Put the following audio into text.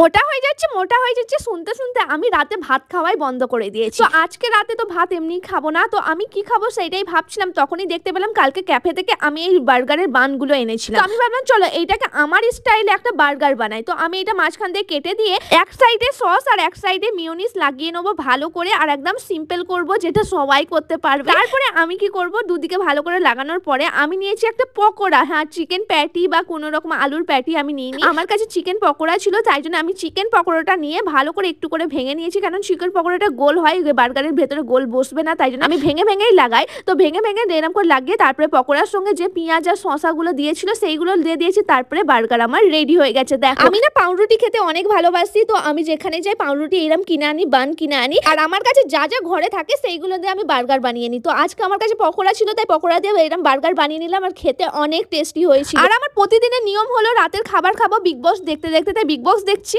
মোটা হয়ে যাচ্ছে মোটা হয়ে যাচ্ছে শুনতে শুনতে আমি রাতে ভাত খাওয়াই বন্ধ করে দিয়েছি তো আজকে রাতে তো ভাত এমনি খাবো না তো আমি কি খাবো সেটাই ভাবছিলাম তখনই দেখতে পেলাম কালকে ক্যাফে থেকে আমি এই বার্গারের বানগুলো এনেছিলাম আমি ভাবলাম চলো এইটাকে আমার স্টাইলে একটা বার্গার বানাই তো আমি এটা মাঝখান দিয়ে কেটে দিয়ে এক সাইডে সস আর এক সাইডে মিউনিস লাগিয়ে নেবো ভালো করে আর একদম সিম্পল করব যেটা সবাই করতে পারবে তারপরে আমি কি করব দুদিকে ভালো করে লাগানোর পরে আমি নিয়েছি একটা পকোড়া হ্যাঁ চিকেন প্যাটি বা কোনো রকম আলুর প্যাটি আমি নিইনি আমার কাছে চিকেন পকোড়া ছিল তাই জন্য আমি আমি চিকেন পকোড়াটা নিয়ে ভালো করে একটু করে ভেঙে নিয়েছি কারণ চিকেন পকোড়াটা গোল হয় বার্গারের ভেতরে গোল বসবে না তাই জন্য আমি ভেঙে ভেঙেই লাগাই তো ভেঙে ভেঙে এরম করে লাগিয়ে তারপরে পকোড়ার সঙ্গে যে পেঁয়াজ আর শশাগুলো দিয়েছিল সেইগুলো দিয়ে দিয়েছি তারপরে বার্গার আমার রেডি হয়ে গেছে দেখ আমি না পাউরুটি খেতে অনেক ভালোবাসি তো আমি যেখানে যাই পাউরুটি এরম কিনে আনি বান কিনে আনি আর আমার কাছে যা যা ঘরে থাকে সেইগুলো দিয়ে আমি বার্গার বানিয়ে নিই তো আজকে আমার কাছে পকোড়া ছিল তাই পকোড়া দিয়ে এরকম বার্গার বানিয়ে নিলাম আর খেতে অনেক টেস্টি হয়েছিল আর আমার প্রতিদিনের নিয়ম হলো রাতের খাবার খাবো বিগ বস দেখতে দেখতে তাই বিগ বস দেখছি